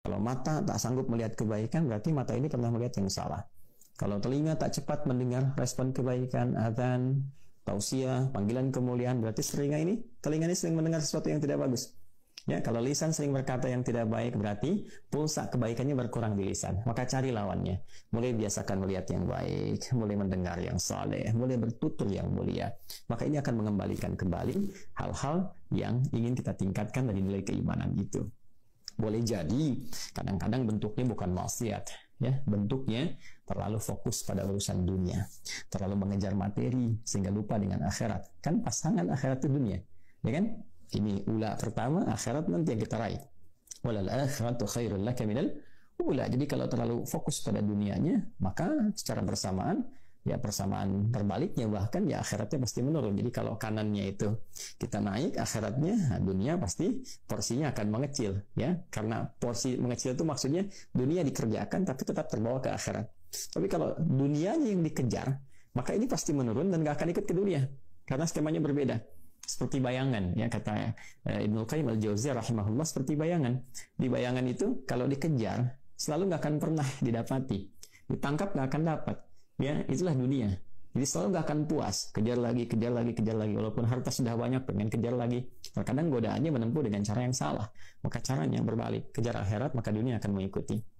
Kalau mata tak sanggup melihat kebaikan, berarti mata ini pernah melihat yang salah. Kalau telinga tak cepat mendengar respon kebaikan, adzan, tausiah, panggilan kemuliaan, berarti telinga ini, telinga ini sering mendengar sesuatu yang tidak bagus. Ya, kalau lisan sering berkata yang tidak baik, berarti pulsa kebaikannya berkurang di lisan. Maka cari lawannya. Mulai biasakan melihat yang baik, mulai mendengar yang saleh, mulai bertutur yang mulia. Maka ini akan mengembalikan kembali hal-hal yang ingin kita tingkatkan dari nilai keimanan itu. Boleh jadi kadang-kadang bentuknya bukan maksiat, ya bentuknya terlalu fokus pada urusan dunia, terlalu mengejar materi sehingga lupa dengan akhirat. Kan pasangan akhirat itu dunia, ya kan? Ini ula pertama, akhirat nanti yang kita raih. Walal akhiratu khairul laka minal ula. Jadi kalau terlalu fokus pada dunianya, maka secara bersamaan ya persamaan terbaliknya bahkan ya akhiratnya pasti menurun. Jadi kalau kanannya itu kita naik, akhiratnya nah dunia pasti porsinya akan mengecil ya. Karena porsi mengecil itu maksudnya dunia dikerjakan tapi tetap terbawa ke akhirat. Tapi kalau dunianya yang dikejar, maka ini pasti menurun dan gak akan ikut ke dunia karena skemanya berbeda seperti bayangan ya kata eh, Ibnu Qayyim al-Jauziyah rahimahullah seperti bayangan di bayangan itu kalau dikejar selalu gak akan pernah didapati ditangkap gak akan dapat ya itulah dunia jadi selalu nggak akan puas kejar lagi kejar lagi kejar lagi walaupun harta sudah banyak pengen kejar lagi terkadang godaannya menempuh dengan cara yang salah maka caranya berbalik kejar akhirat maka dunia akan mengikuti